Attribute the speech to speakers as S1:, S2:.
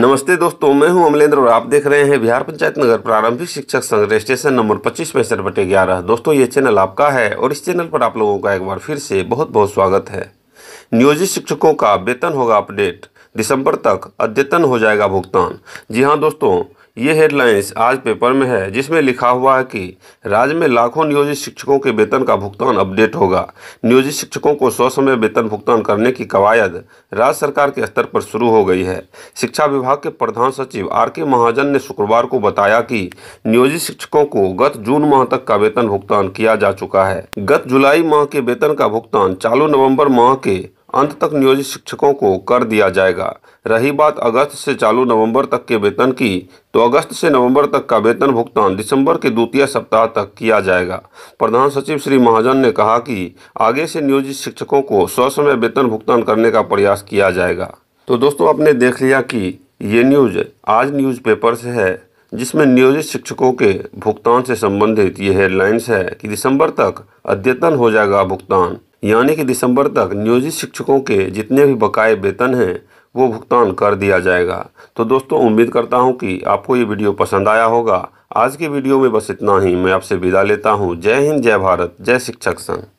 S1: नमस्ते दोस्तों मैं हूं अमलेंद्र और आप देख रहे हैं बिहार पंचायत नगर प्रारंभिक शिक्षक संघ रजिस्ट्रेशन नंबर पच्चीस पैंसठ बटे ग्यारह दोस्तों ये चैनल आपका है और इस चैनल पर आप लोगों का एक बार फिर से बहुत बहुत स्वागत है नियोजित शिक्षकों का वेतन होगा अपडेट दिसंबर तक अद्यतन हो जाएगा भुगतान जी हाँ दोस्तों ये हेडलाइंस आज पेपर में है जिसमें लिखा हुआ है कि राज्य में लाखों नियोजित शिक्षकों के वेतन का भुगतान अपडेट होगा नियोजित शिक्षकों को समय वेतन भुगतान करने की कवायद राज्य सरकार के स्तर पर शुरू हो गई है शिक्षा विभाग के प्रधान सचिव आर के महाजन ने शुक्रवार को बताया कि नियोजित शिक्षकों को गत जून माह तक का वेतन भुगतान किया जा चुका है गत जुलाई माह के वेतन का भुगतान चालू नवम्बर माह के अंत तक नियोजित शिक्षकों को कर दिया जाएगा रही बात अगस्त से चालू नवंबर तक के वेतन की तो अगस्त से नवंबर तक का वेतन भुगतान दिसंबर के द्वितीय सप्ताह तक किया जाएगा प्रधान सचिव श्री महाजन ने कहा कि आगे से नियोजित शिक्षकों को समय वेतन भुगतान करने का प्रयास किया जाएगा तो दोस्तों आपने देख लिया कि ये न्यूज आज न्यूज़पेपर से है जिसमें नियोजित शिक्षकों के भुगतान से संबंधित ये हेडलाइंस है कि दिसंबर तक अद्यतन हो जाएगा भुगतान यानी कि दिसंबर तक नियोजित शिक्षकों के जितने भी बकाए वेतन हैं वो भुगतान कर दिया जाएगा तो दोस्तों उम्मीद करता हूँ कि आपको ये वीडियो पसंद आया होगा आज की वीडियो में बस इतना ही मैं आपसे विदा लेता हूँ जय हिंद जय भारत जय शिक्षक संघ